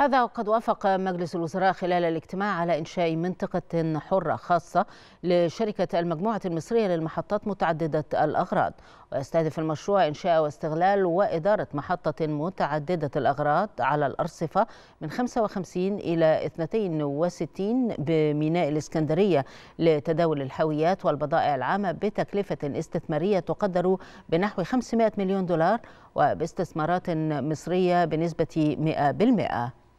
هذا وقد وافق مجلس الوزراء خلال الاجتماع على إنشاء منطقة حرة خاصة لشركة المجموعة المصرية للمحطات متعددة الأغراض ويستهدف المشروع إنشاء واستغلال وإدارة محطة متعددة الأغراض على الأرصفة من 55 إلى 62 بميناء الإسكندرية لتداول الحاويات والبضائع العامة بتكلفة استثمارية تقدر بنحو 500 مليون دولار وباستثمارات مصرية بنسبة 100%.